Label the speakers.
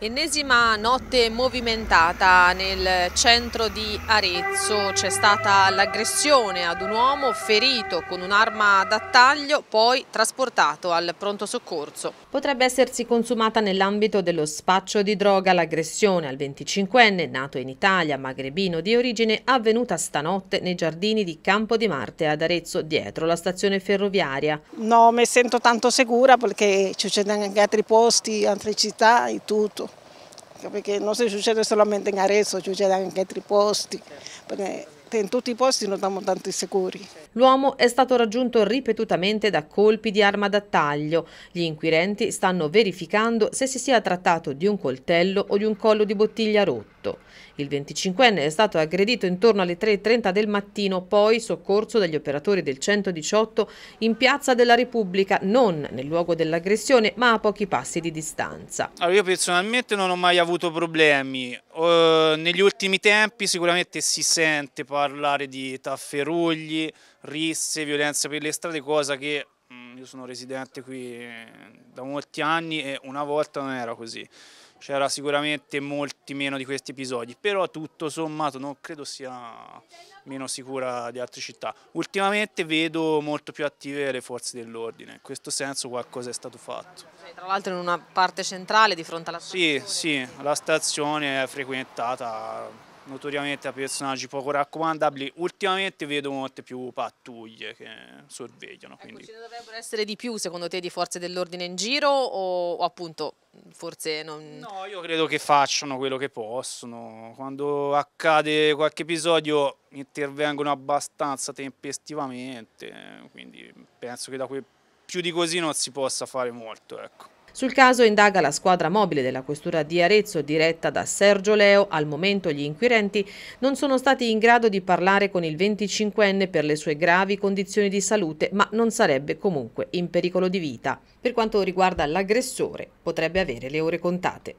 Speaker 1: Ennesima notte movimentata nel centro di Arezzo, c'è stata l'aggressione ad un uomo ferito con un'arma da taglio poi trasportato al pronto soccorso. Potrebbe essersi consumata nell'ambito dello spaccio di droga l'aggressione al 25enne nato in Italia, magrebino di origine, avvenuta stanotte nei giardini di Campo di Marte ad Arezzo dietro la stazione ferroviaria.
Speaker 2: No, mi sento tanto sicura perché ci sono anche altri posti, altre città e tutto. porque no se sucede solamente en Arezzo, sucede en Ketriposti, porque eh, in tutti i posti non siamo tanti sicuri.
Speaker 1: L'uomo è stato raggiunto ripetutamente da colpi di arma da taglio. Gli inquirenti stanno verificando se si sia trattato di un coltello o di un collo di bottiglia rotto. Il 25enne è stato aggredito intorno alle 3.30 del mattino, poi soccorso dagli operatori del 118 in Piazza della Repubblica, non nel luogo dell'aggressione, ma a pochi passi di distanza.
Speaker 3: Allora io personalmente non ho mai avuto problemi. Uh, negli ultimi tempi sicuramente si sente poi parlare di tafferugli, risse, violenza per le strade, cosa che mm, io sono residente qui eh, da molti anni e una volta non era così. C'era sicuramente molti meno di questi episodi, però tutto sommato non credo sia meno sicura di altre città. Ultimamente vedo molto più attive le forze dell'ordine, in questo senso qualcosa è stato fatto.
Speaker 1: Tra l'altro in una parte centrale di fronte alla stazione? Sì,
Speaker 3: sì, la stazione è frequentata notoriamente a personaggi poco raccomandabili. Ultimamente vedo molte più pattuglie che sorvegliano. Ecco, quindi... ce
Speaker 1: ne dovrebbero essere di più secondo te di forze dell'ordine in giro o, o, appunto forse non... No,
Speaker 3: io credo che facciano quello che possono. Quando accade qualche episodio intervengono abbastanza tempestivamente, quindi penso che da qui più di così non si possa fare molto. Ecco.
Speaker 1: Sul caso indaga la squadra mobile della Questura di Arezzo diretta da Sergio Leo. Al momento gli inquirenti non sono stati in grado di parlare con il 25enne per le sue gravi condizioni di salute, ma non sarebbe comunque in pericolo di vita. Per quanto riguarda l'aggressore, potrebbe avere le ore contate.